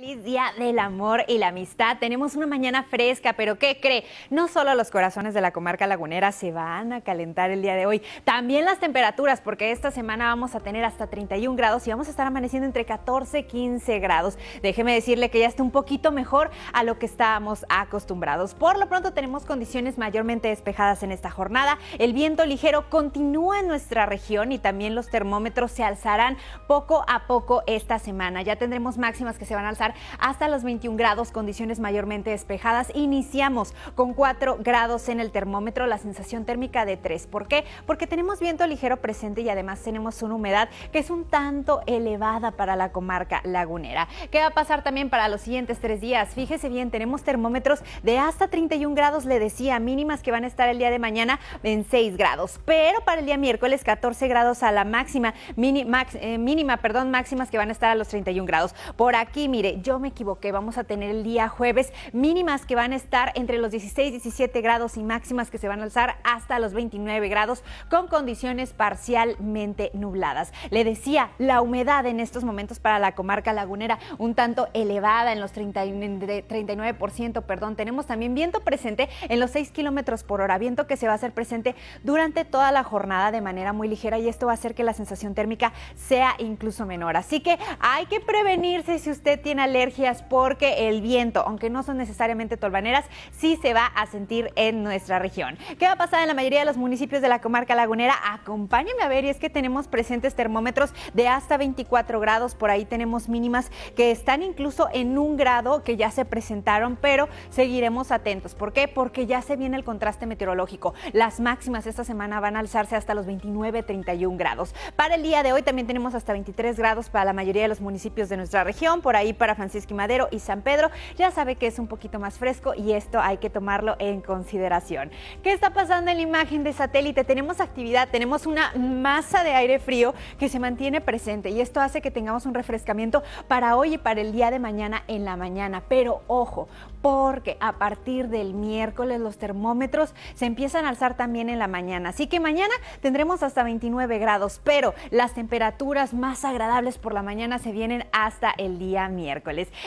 Feliz día del amor y la amistad. Tenemos una mañana fresca, pero ¿qué cree? No solo los corazones de la comarca lagunera se van a calentar el día de hoy, también las temperaturas, porque esta semana vamos a tener hasta 31 grados y vamos a estar amaneciendo entre 14 y 15 grados. Déjeme decirle que ya está un poquito mejor a lo que estábamos acostumbrados. Por lo pronto tenemos condiciones mayormente despejadas en esta jornada. El viento ligero continúa en nuestra región y también los termómetros se alzarán poco a poco esta semana. Ya tendremos máximas que se van a alzar hasta los 21 grados, condiciones mayormente despejadas. Iniciamos con 4 grados en el termómetro, la sensación térmica de 3. ¿Por qué? Porque tenemos viento ligero presente y además tenemos una humedad que es un tanto elevada para la comarca lagunera. ¿Qué va a pasar también para los siguientes tres días? Fíjese bien, tenemos termómetros de hasta 31 grados, le decía, mínimas que van a estar el día de mañana en 6 grados. Pero para el día miércoles, 14 grados a la máxima, eh, mínima, perdón, máximas que van a estar a los 31 grados. Por aquí, mire, yo me equivoqué. Vamos a tener el día jueves mínimas que van a estar entre los 16 y 17 grados y máximas que se van a alzar hasta los 29 grados con condiciones parcialmente nubladas. Le decía, la humedad en estos momentos para la comarca lagunera un tanto elevada en los 39%, perdón. Tenemos también viento presente en los 6 kilómetros por hora, viento que se va a hacer presente durante toda la jornada de manera muy ligera y esto va a hacer que la sensación térmica sea incluso menor. Así que hay que prevenirse si usted tiene alergias porque el viento, aunque no son necesariamente tolvaneras, sí se va a sentir en nuestra región. ¿Qué va a pasar en la mayoría de los municipios de la comarca lagunera? Acompáñame a ver, y es que tenemos presentes termómetros de hasta 24 grados, por ahí tenemos mínimas que están incluso en un grado que ya se presentaron, pero seguiremos atentos. ¿Por qué? Porque ya se viene el contraste meteorológico. Las máximas esta semana van a alzarse hasta los 29, 31 grados. Para el día de hoy también tenemos hasta 23 grados para la mayoría de los municipios de nuestra región, por ahí para Francisco y Madero y San Pedro, ya sabe que es un poquito más fresco y esto hay que tomarlo en consideración. ¿Qué está pasando en la imagen de satélite? Tenemos actividad, tenemos una masa de aire frío que se mantiene presente y esto hace que tengamos un refrescamiento para hoy y para el día de mañana en la mañana. Pero ojo, porque a partir del miércoles los termómetros se empiezan a alzar también en la mañana. Así que mañana tendremos hasta 29 grados, pero las temperaturas más agradables por la mañana se vienen hasta el día miércoles.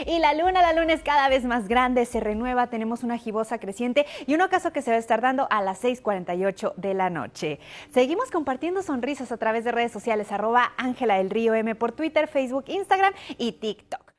Y la luna, la luna es cada vez más grande, se renueva, tenemos una gibosa creciente y un ocaso que se va a estar dando a las 6.48 de la noche. Seguimos compartiendo sonrisas a través de redes sociales, arroba Ángela del Río M por Twitter, Facebook, Instagram y TikTok.